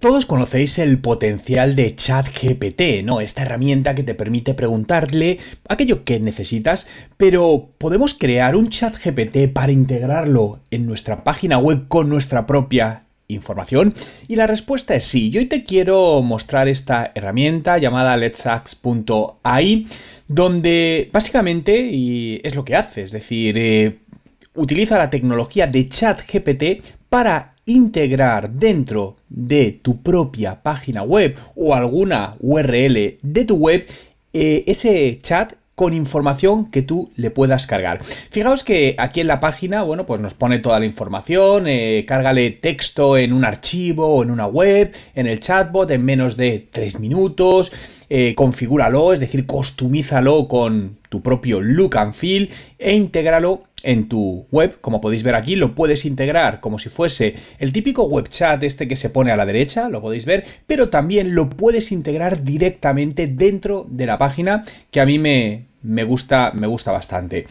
Todos conocéis el potencial de ChatGPT, ¿no? Esta herramienta que te permite preguntarle aquello que necesitas, pero ¿podemos crear un ChatGPT para integrarlo en nuestra página web con nuestra propia información? Y la respuesta es sí. Yo hoy te quiero mostrar esta herramienta llamada letsax.ai, donde básicamente y es lo que hace, es decir, eh, utiliza la tecnología de ChatGPT para integrar dentro de tu propia página web o alguna URL de tu web eh, ese chat con información que tú le puedas cargar. Fijaos que aquí en la página, bueno, pues nos pone toda la información, eh, cárgale texto en un archivo o en una web, en el chatbot en menos de 3 minutos, eh, configúralo, es decir, costumízalo con tu propio look and feel e intégralo en tu web, como podéis ver aquí, lo puedes integrar como si fuese el típico web chat este que se pone a la derecha, lo podéis ver, pero también lo puedes integrar directamente dentro de la página, que a mí me, me gusta, me gusta bastante.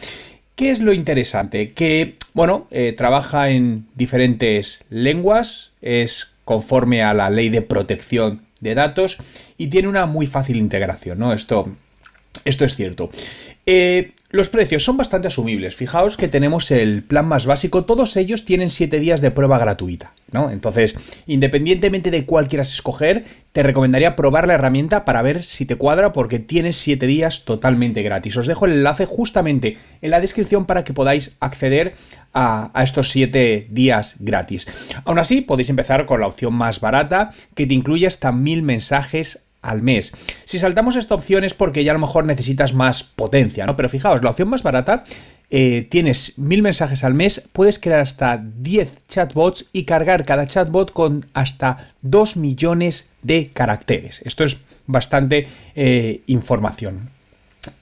¿Qué es lo interesante? Que, bueno, eh, trabaja en diferentes lenguas, es conforme a la ley de protección de datos y tiene una muy fácil integración, ¿no? Esto, esto es cierto. Eh, los precios son bastante asumibles. Fijaos que tenemos el plan más básico. Todos ellos tienen 7 días de prueba gratuita, ¿no? Entonces, independientemente de cuál quieras escoger, te recomendaría probar la herramienta para ver si te cuadra porque tienes 7 días totalmente gratis. Os dejo el enlace justamente en la descripción para que podáis acceder a, estos 7 días gratis. Aún así, podéis empezar con la opción más barata que te incluye hasta 1000 mensajes al mes. Si saltamos esta opción es porque ya a lo mejor necesitas más potencia, ¿no? Pero fijaos, la opción más barata, eh, tienes mil mensajes al mes, puedes crear hasta 10 chatbots y cargar cada chatbot con hasta 2 millones de caracteres. Esto es bastante eh, información.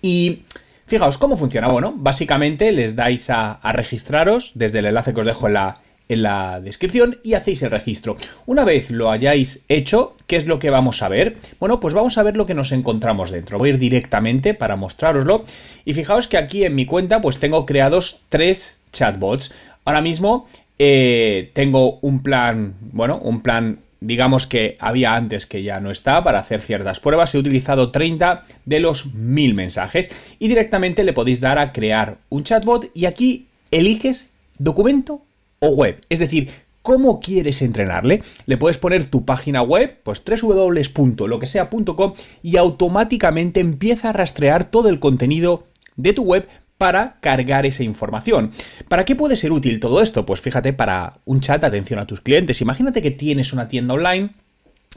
Y... Fijaos cómo funciona. Bueno, básicamente les dais a, a registraros desde el enlace que os dejo en la, en la descripción y hacéis el registro. Una vez lo hayáis hecho, ¿qué es lo que vamos a ver? Bueno, pues vamos a ver lo que nos encontramos dentro. Voy a ir directamente para mostraroslo y fijaos que aquí en mi cuenta pues tengo creados tres chatbots. Ahora mismo eh, tengo un plan, bueno, un plan digamos que había antes que ya no está para hacer ciertas pruebas. He utilizado 30 de los 1000 mensajes y directamente le podéis dar a crear un chatbot y aquí eliges documento o web. Es decir, ¿Cómo quieres entrenarle? Le puedes poner tu página web, pues www.loquesea.com y automáticamente empieza a rastrear todo el contenido de tu web para cargar esa información. ¿Para qué puede ser útil todo esto? Pues fíjate, para un chat, atención a tus clientes. Imagínate que tienes una tienda online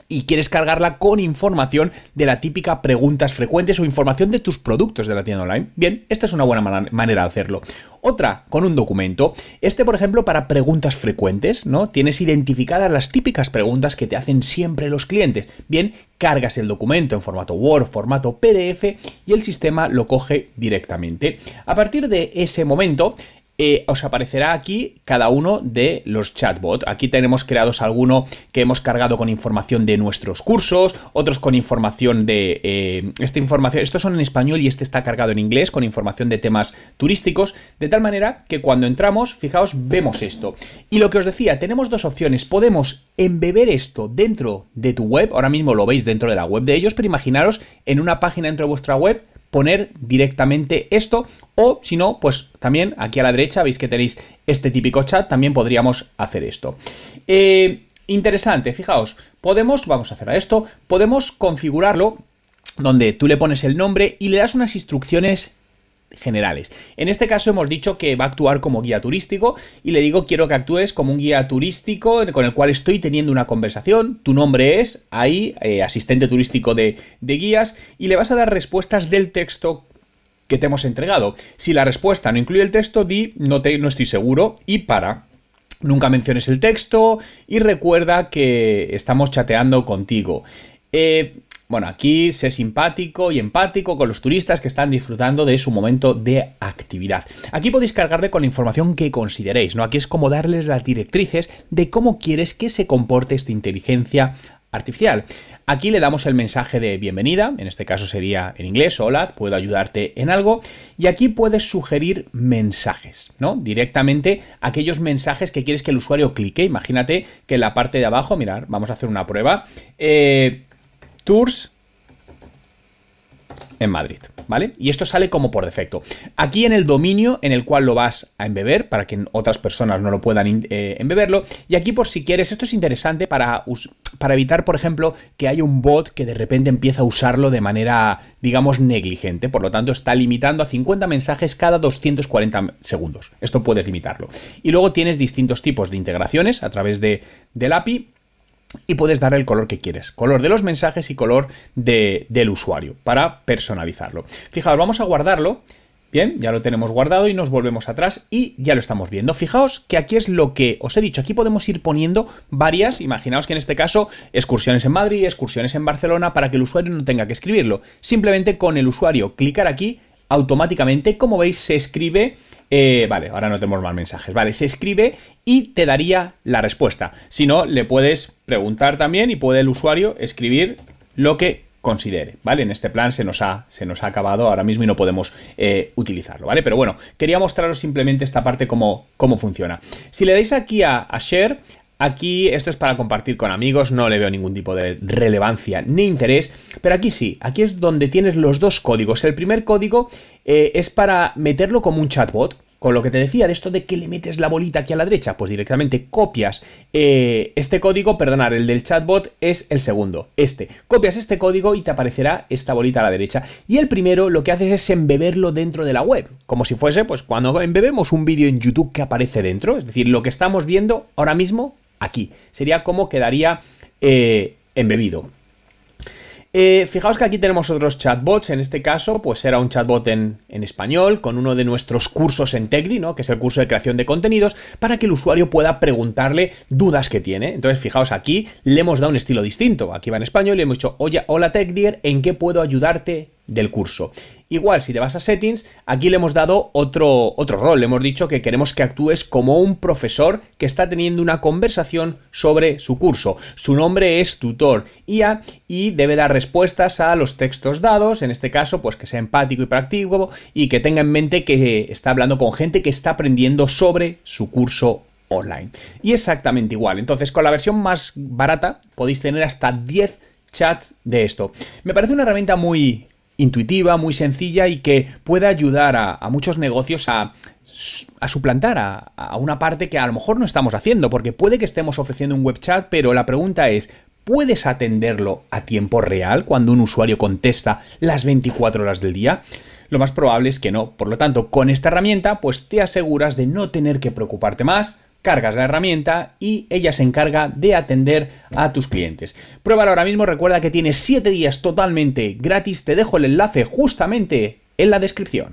y quieres cargarla con información de la típica preguntas frecuentes o información de tus productos de la tienda online. Bien, esta es una buena manera de hacerlo. Otra, con un documento. Este, por ejemplo, para preguntas frecuentes, ¿no? Tienes identificadas las típicas preguntas que te hacen siempre los clientes. Bien, cargas el documento en formato Word, formato PDF y el sistema lo coge directamente. A partir de ese momento, eh, os aparecerá aquí cada uno de los chatbots. Aquí tenemos creados alguno que hemos cargado con información de nuestros cursos, otros con información de... Eh, esta información, estos son en español y este está cargado en inglés con información de temas turísticos, de tal manera que cuando entramos, fijaos, vemos esto. Y lo que os decía, tenemos dos opciones. Podemos embeber esto dentro de tu web, ahora mismo lo veis dentro de la web de ellos, pero imaginaros en una página dentro de vuestra web, poner directamente esto o si no, pues también aquí a la derecha veis que tenéis este típico chat, también podríamos hacer esto. Eh, interesante, fijaos, podemos, vamos a hacer esto, podemos configurarlo donde tú le pones el nombre y le das unas instrucciones generales. En este caso hemos dicho que va a actuar como guía turístico y le digo quiero que actúes como un guía turístico con el cual estoy teniendo una conversación, tu nombre es ahí, eh, asistente turístico de, guías, y le vas a dar respuestas del texto que te hemos entregado. Si la respuesta no incluye el texto, di no, te, no estoy seguro y para. Nunca menciones el texto y recuerda que estamos chateando contigo. Eh, bueno, aquí sé simpático y empático con los turistas que están disfrutando de su momento de actividad. Aquí podéis cargarle con la información que consideréis, ¿no? Aquí es como darles las directrices de cómo quieres que se comporte esta inteligencia artificial. Aquí le damos el mensaje de bienvenida, en este caso sería en inglés, hola, puedo ayudarte en algo, y aquí puedes sugerir mensajes, ¿no? Directamente aquellos mensajes que quieres que el usuario clique. Imagínate que en la parte de abajo, mirar, vamos a hacer una prueba. Eh, Tours en Madrid, ¿vale? Y esto sale como por defecto. Aquí en el dominio en el cual lo vas a embeber, para que otras personas no lo puedan eh, embeberlo. Y aquí por si quieres, esto es interesante para, para evitar, por ejemplo, que haya un bot que de repente empieza a usarlo de manera, digamos, negligente. Por lo tanto, está limitando a 50 mensajes cada 240 segundos. Esto puedes limitarlo. Y luego tienes distintos tipos de integraciones a través de, del API y puedes dar el color que quieres, color de los mensajes y color del usuario para personalizarlo. Fijaos, vamos a guardarlo. Bien, ya lo tenemos guardado y nos volvemos atrás y ya lo estamos viendo. Fijaos que aquí es lo que os he dicho, aquí podemos ir poniendo varias, imaginaos que en este caso excursiones en Madrid, excursiones en Barcelona, para que el usuario no tenga que escribirlo. Simplemente con el usuario clicar aquí automáticamente, como veis, se escribe... Eh, vale, ahora no tenemos más mensajes. Vale, se escribe y te daría la respuesta. Si no, le puedes preguntar también y puede el usuario escribir lo que considere, ¿vale? En este plan se nos ha, se nos ha acabado ahora mismo y no podemos eh, utilizarlo, ¿vale? Pero bueno, quería mostraros simplemente esta parte cómo, cómo funciona. Si le dais aquí a Share, Aquí esto es para compartir con amigos, no le veo ningún tipo de relevancia ni interés, pero aquí sí, aquí es donde tienes los dos códigos. El primer código eh, es para meterlo como un chatbot. Con lo que te decía de esto de que le metes la bolita aquí a la derecha, pues directamente copias eh, este código, perdonar, el del chatbot es el segundo, este. Copias este código y te aparecerá esta bolita a la derecha. Y el primero lo que haces es embeberlo dentro de la web, como si fuese pues cuando embebemos un vídeo en YouTube que aparece dentro, es decir, lo que estamos viendo ahora mismo aquí. Sería como quedaría eh, embebido. Eh, fijaos que aquí tenemos otros chatbots, en este caso pues era un chatbot en, en, español con uno de nuestros cursos en TechDi, que es el curso de creación de contenidos, para que el usuario pueda preguntarle dudas que tiene. Entonces fijaos aquí, le hemos dado un estilo distinto, aquí va en español y le hemos dicho, oye, hola TechDeer, ¿en qué puedo ayudarte del curso? Igual, si te vas a settings, aquí le hemos dado otro, otro rol, le hemos dicho que queremos que actúes como un profesor que está teniendo una conversación sobre su curso. Su nombre es tutor IA y debe dar respuestas a los textos dados, en este caso, pues que sea empático y práctico y que tenga en mente que está hablando con gente que está aprendiendo sobre su curso online. Y exactamente igual. Entonces, con la versión más barata podéis tener hasta 10 chats de esto. Me parece una herramienta muy intuitiva, muy sencilla y que pueda ayudar a, muchos negocios a, suplantar a, a, una parte que a lo mejor no estamos haciendo, porque puede que estemos ofreciendo un web chat, pero la pregunta es, ¿puedes atenderlo a tiempo real cuando un usuario contesta las 24 horas del día? Lo más probable es que no, por lo tanto, con esta herramienta pues te aseguras de no tener que preocuparte más cargas la herramienta y ella se encarga de atender a tus clientes. Pruébalo ahora mismo, recuerda que tienes 7 días totalmente gratis, te dejo el enlace justamente en la descripción.